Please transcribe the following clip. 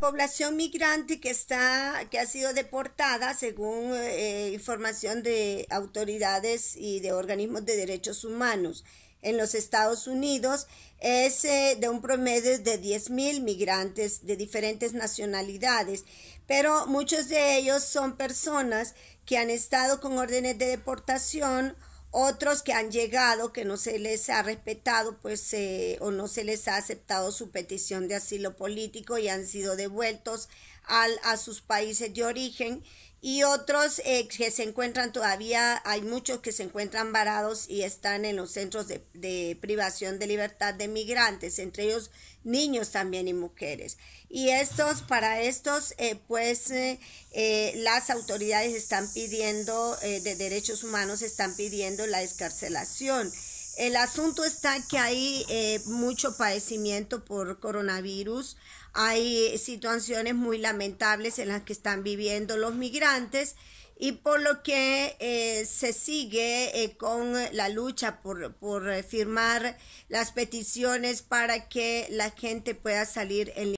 población migrante que está que ha sido deportada según eh, información de autoridades y de organismos de derechos humanos en los Estados Unidos es eh, de un promedio de 10.000 migrantes de diferentes nacionalidades, pero muchos de ellos son personas que han estado con órdenes de deportación otros que han llegado, que no se les ha respetado pues, eh, o no se les ha aceptado su petición de asilo político y han sido devueltos a sus países de origen y otros eh, que se encuentran todavía, hay muchos que se encuentran varados y están en los centros de, privación de libertad de migrantes, entre ellos niños también y mujeres. Y estos, para estos, eh, pues eh, las autoridades están pidiendo, de derechos humanos están pidiendo la descarcelación. El asunto está que hay eh, mucho padecimiento por coronavirus, hay situaciones muy lamentables en las que están viviendo los migrantes y por lo que eh, se sigue eh, con la lucha por, firmar las peticiones para que la gente pueda salir en